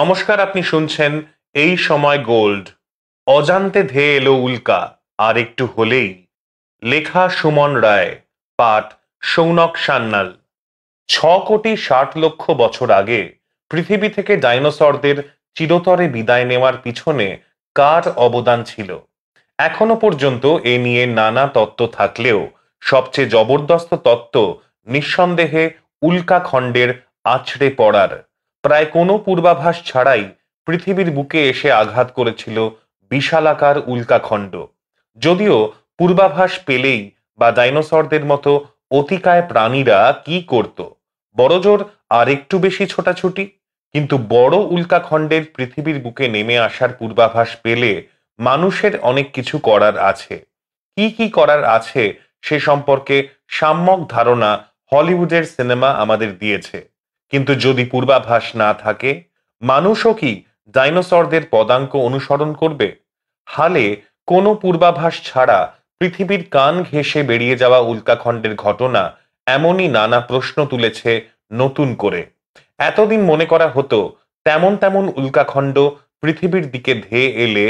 নমস্কার আপনি শুনছেন এই সময় গোল্ড অজান্তে ধেয়ে এলো উল্কা আর একটু হলেই লেখা সুমন রায় পাঠ সৌনক সান্নাল ছ কোটি ষাট লক্ষ বছর আগে পৃথিবী থেকে ডাইনোসরদের চিরতরে বিদায় নেওয়ার পিছনে কার অবদান ছিল এখনো পর্যন্ত এ নিয়ে নানা তত্ত্ব থাকলেও সবচেয়ে জবরদস্ত তত্ত্ব নিঃসন্দেহে উল্কাখণ্ডের আছড়ে পড়ার প্রায় কোনো পূর্বাভাস ছাড়াই পৃথিবীর বুকে এসে আঘাত করেছিল বিশালাকার উল্কাখণ্ড যদিও পূর্বাভাস পেলেই বা ডাইনোসরদের মতো অতিকায় প্রাণীরা কি করত বড়জোর আর একটু বেশি ছোটাছুটি কিন্তু বড় উল্কাখণ্ডের পৃথিবীর বুকে নেমে আসার পূর্বাভাস পেলে মানুষের অনেক কিছু করার আছে কি কি করার আছে সে সম্পর্কে সাম্যক ধারণা হলিউডের সিনেমা আমাদের দিয়েছে কিন্তু যদি পূর্বাভাস না থাকে মানুষও কি ডাইনোসরদের পদাঙ্ক অনুসরণ করবে হালে কোনো পূর্বাভাস ছাড়া পৃথিবীর কান ঘেঁষে বেরিয়ে যাওয়া উল্কাখণ্ডের ঘটনা এমনই নানা প্রশ্ন তুলেছে নতুন করে এতদিন মনে করা হতো তেমন তেমন উল্কাখণ্ড পৃথিবীর দিকে ধেয়ে এলে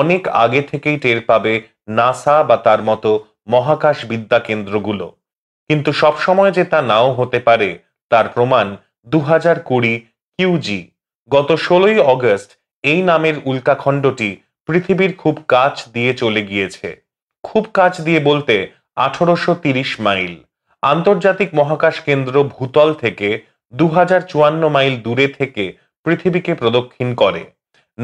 অনেক আগে থেকেই টের পাবে নাসা বা তার মতো মহাকাশ বিদ্যা কেন্দ্রগুলো কিন্তু সবসময় যে তা নাও হতে পারে তার প্রমাণ দু হাজার কুড়ি কিউজি গত ষোলোই অগস্ট এই নামের উল্কাখণ্ডটি পৃথিবীর খুব কাছ দিয়ে চলে গিয়েছে খুব কাছ দিয়ে বলতে আঠারোশো তিরিশ মাইল আন্তর্জাতিক মহাকাশ কেন্দ্র ভূতল থেকে দু মাইল দূরে থেকে পৃথিবীকে প্রদক্ষিণ করে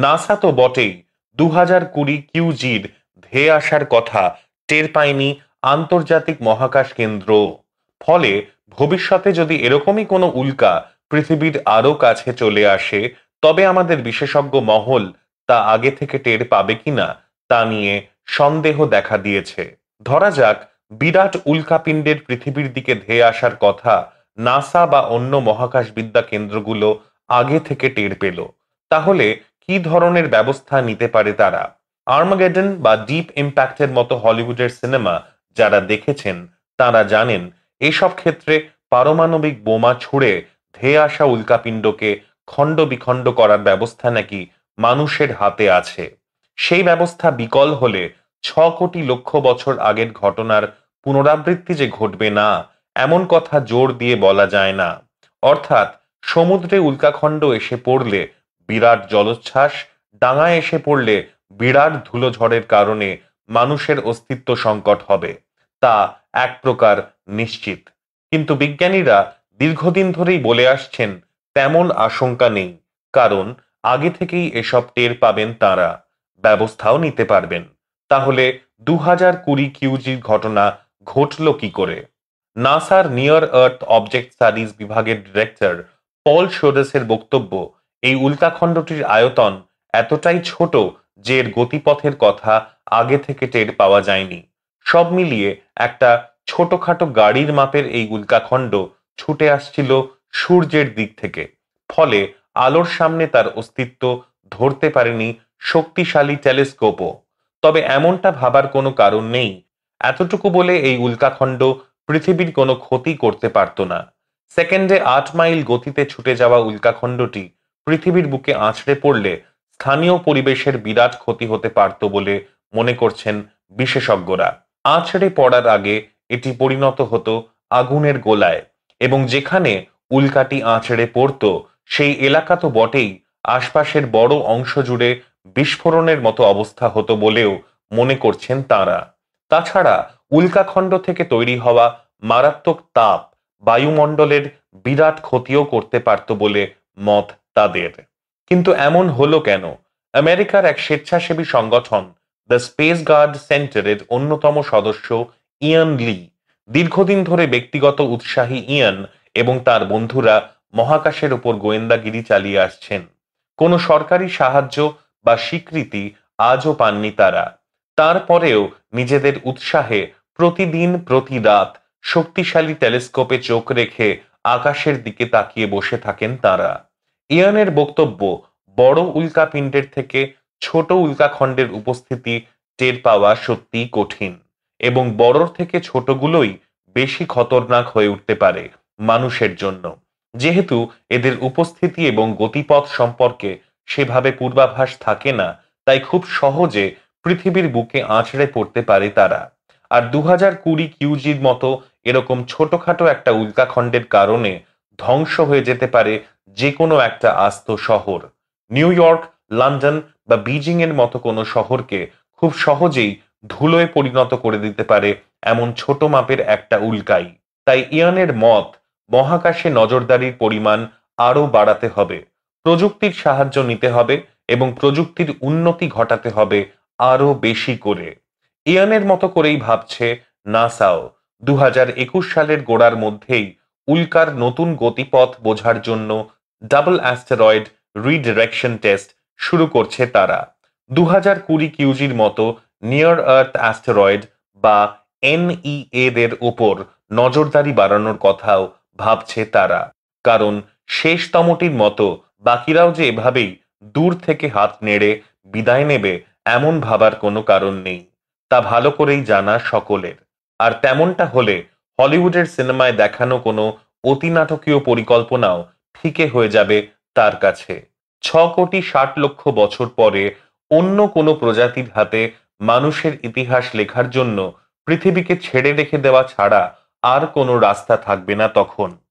নাসা তো বটেই দু হাজার কুড়ি কিউজির ধেয়ে আসার কথা টের পায়নি আন্তর্জাতিক মহাকাশ কেন্দ্র ফলে ভবিষ্যতে যদি এরকমই কোনো উল্কা পৃথিবীর আরও কাছে চলে আসে তবে আমাদের বিশেষজ্ঞ মহল তা আগে থেকে টের পাবে কিনা তা নিয়ে সন্দেহ দেখা দিয়েছে ধরা যাক বিরাট উল্কাপিণ্ডের পৃথিবীর দিকে ধেয়ে আসার কথা নাসা বা অন্য মহাকাশবিদ্যা কেন্দ্রগুলো আগে থেকে টের পেল তাহলে কি ধরনের ব্যবস্থা নিতে পারে তারা আর্মাগেডন বা ডিপ ইম্প্যাক্টের মতো হলিউডের সিনেমা যারা দেখেছেন তারা জানেন এসব ক্ষেত্রে পারমাণবিক বোমা ছুড়ে ধেয়ে আসা উল্কাপিণ্ডকে খণ্ড বিখণ্ড করার ব্যবস্থা নাকি মানুষের হাতে আছে সেই ব্যবস্থা বিকল হলে ছ কোটি লক্ষ বছর আগের ঘটনার পুনরাবৃত্তি যে ঘটবে না এমন কথা জোর দিয়ে বলা যায় না অর্থাৎ সমুদ্রে উল্কাখণ্ড এসে পড়লে বিরাট জলোচ্ছ্বাস ডাঙায় এসে পড়লে বিরাট ধুলোঝড়ের কারণে মানুষের অস্তিত্ব সংকট হবে তা এক প্রকার নিশ্চিত কিন্তু বিজ্ঞানীরা দীর্ঘদিন ধরেই বলে আসছেন তেমন আশঙ্কা নেই কারণ আগে থেকেই এসব টের পাবেন তারা ব্যবস্থাও নিতে পারবেন তাহলে দু হাজার কুড়ি কিউজির ঘটনা ঘটল কি করে নাসার নিয়ার আর্থ অবজেক্ট স্টাডিজ বিভাগের ডিরেক্টর পল সোরেসের বক্তব্য এই উল্কাখণ্ডটির আয়তন এতটাই ছোট যে এর গতিপথের কথা আগে থেকে টের পাওয়া যায়নি সব মিলিয়ে একটা ছোটখাটো গাড়ির মাপের এই উল্কাখণ্ড ছুটে আসছিল সূর্যের দিক থেকে ফলে আলোর সামনে তার অস্তিত্ব ধরতে পারেনি শক্তিশালী টেলিস্কোপও তবে এমনটা ভাবার কোনো কারণ নেই এতটুকু বলে এই উল্কাখণ্ড পৃথিবীর কোনো ক্ষতি করতে পারত না সেকেন্ডে আট মাইল গতিতে ছুটে যাওয়া উল্কাখণ্ডটি পৃথিবীর বুকে আছড়ে পড়লে স্থানীয় পরিবেশের বিরাট ক্ষতি হতে পারত বলে মনে করছেন বিশেষজ্ঞরা আছড়ে পড়ার আগে এটি পরিণত হতো আগুনের গোলায় এবং যেখানে উল্কাটি আঁচড়ে পড়ত সেই এলাকা তো বটেই আশপাশের বড় অংশ জুড়ে বিস্ফোরণের মতো অবস্থা হতো বলেও মনে করছেন তারা তাছাড়া উল্কাখণ্ড থেকে তৈরি হওয়া মারাত্মক তাপ বায়ুমণ্ডলের বিরাট ক্ষতিও করতে পারত বলে মত তাদের কিন্তু এমন হলো কেন আমেরিকার এক স্বেচ্ছাসেবী সংগঠন দ্য স্পেস গার্ড সেন্টারের অন্যতম সদস্য ইয়ান লি দীর্ঘদিন ধরে ব্যক্তিগত উৎসাহী ইয়ান এবং তার বন্ধুরা মহাকাশের উপর গোয়েন্দাগিরি চালিয়ে আসছেন কোনো সরকারি সাহায্য বা স্বীকৃতি আজও পাননি তারা তারপরেও নিজেদের উৎসাহে প্রতিদিন প্রতি রাত শক্তিশালী টেলিস্কোপে চোখ রেখে আকাশের দিকে তাকিয়ে বসে থাকেন তারা ইয়ানের বক্তব্য বড় উল্কাপিণ্ডের থেকে ছোট উল্কাখণ্ডের উপস্থিতি টের পাওয়া সত্যিই কঠিন এবং বড়র থেকে ছোটগুলোই বেশি খতরনাক হয়ে উঠতে পারে মানুষের জন্য যেহেতু এদের উপস্থিতি এবং গতিপথ সম্পর্কে সেভাবে পূর্বাভাস থাকে না তাই খুব সহজে পৃথিবীর বুকে আছড়ে পড়তে পারে তারা আর দু হাজার কুড়ি কিউজির মতো এরকম ছোটখাটো একটা উল্কাখণ্ডের কারণে ধ্বংস হয়ে যেতে পারে যে কোনো একটা আস্ত শহর নিউ ইয়র্ক লন্ডন বা বিজিং এর মতো কোনো শহরকে খুব সহজেই ধুলোয় পরিণত করে দিতে পারে এমন ছোট মাপের একটা উল্কাই তাই ইয়ানের মত মহাকাশে নজরদারির পরিমাণ আরও বাড়াতে হবে প্রযুক্তির সাহায্য নিতে হবে এবং প্রযুক্তির উন্নতি ঘটাতে হবে আরও বেশি করে ইয়ানের মতো করেই ভাবছে নাসাও দু সালের গোড়ার মধ্যেই উল্কার নতুন গতিপথ বোঝার জন্য ডাবল অ্যাস্টেরয়েড রিডিরেকশন টেস্ট শুরু করছে তারা দু হাজার কুড়ি কিউজির মতো নিয়ার আর্থ অ্যাস্টেরয়েড বা এনইএ এর ওপর নজরদারি বাড়ানোর কথাও ভাবছে তারা কারণ শেষতমটির মতো বাকিরাও যে এভাবেই দূর থেকে হাত নেড়ে বিদায় নেবে এমন ভাবার কোনো কারণ নেই তা ভালো করেই জানা সকলের আর তেমনটা হলে হলিউডের সিনেমায় দেখানো কোনো অতি নাটকীয় পরিকল্পনাও ঠিকে হয়ে যাবে তার কাছে ছ কোটি ষাট লক্ষ বছর পরে অন্য কোনো প্রজাতির হাতে মানুষের ইতিহাস লেখার জন্য পৃথিবীকে ছেড়ে রেখে দেওয়া ছাড়া আর কোনো রাস্তা থাকবে না তখন